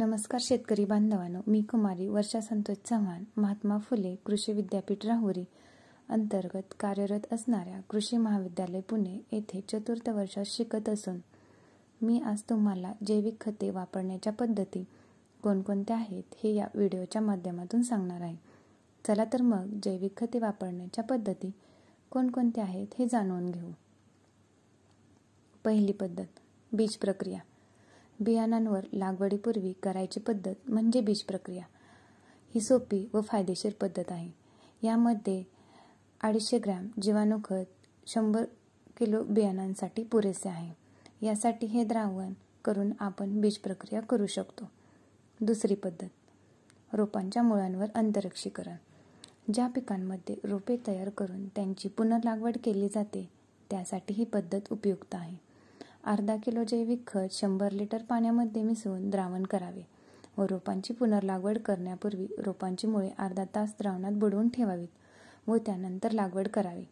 नमस्कार शेतकरी बांधवांनो मी कुमारी वर्षा संतोष चव्हाण महात्मा फुले कृषी विद्यापीठ राहुरी अंतर्गत कार्यरत असणाऱ्या कृषी महाविद्यालय पुणे येथे चतुर्थ वर्षात शिकत असून मी आज तुम्हाला जैविक खते वापरण्याच्या पद्धती कोणकोणत्या आहेत हे या व्हिडिओच्या माध्यमातून सांगणार आहे चला तर मग जैविक खते वापरण्याच्या पद्धती कोणकोणत्या आहेत हे जाणून घेऊ पहिली पद्धत बीज प्रक्रिया बियाणांवर लागवडीपूर्वी करायची पद्धत म्हणजे बीज प्रक्रिया ही सोपी व फायदेशीर पद्धत आहे यामध्ये अडीचशे ग्रॅम जीवाणू खत शंभर किलो बियाणांसाठी पुरेसे आहे यासाठी हे द्रावण करून आपण बीज प्रक्रिया करू शकतो दुसरी पद्धत रोपांच्या मुळांवर अंतरक्षीकरण ज्या पिकांमध्ये रोपे तयार करून त्यांची पुनर्लागवड केली जाते त्यासाठी ही पद्धत उपयुक्त आहे अर्धा किलो जैविक खत शंभर लिटर पाण्यामध्ये मिसळून द्रावण करावे व रोपांची पुनर्लागवड करण्यापूर्वी रोपांची मुळे अर्धा तास द्रावणात बुडवून ठेवावीत व त्यानंतर लागवड करावी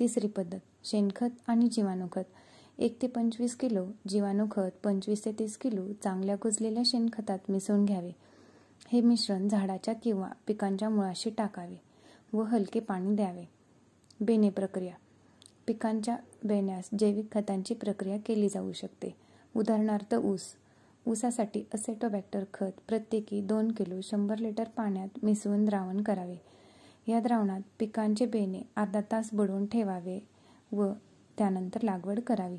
तिसरी पद्धत शेणखत आणि जीवाणूखत एक ते पंचवीस किलो जीवाणूखत पंचवीस ते तीस किलो चांगल्या कुजलेल्या शेणखतात मिसळून घ्यावे हे मिश्रण झाडाच्या किंवा पिकांच्या मुळाशी टाकावे व हलके पाणी द्यावे बेने प्रक्रिया पिकांच्या बेण्यास जैविक खतांची प्रक्रिया केली जाऊ शकते उदाहरणार्थ ऊस ऊसासाठी असेटोबॅक्टर खत प्रत्येकी दोन किलो शंभर लिटर पाण्यात मिसळून द्रावण करावे या द्रावणात पिकांचे बेणे अर्धा तास बुडवून ठेवावे व त्यानंतर लागवड करावी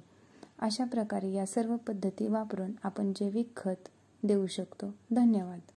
अशा प्रकारे या सर्व पद्धती वापरून आपण जैविक खत देऊ शकतो धन्यवाद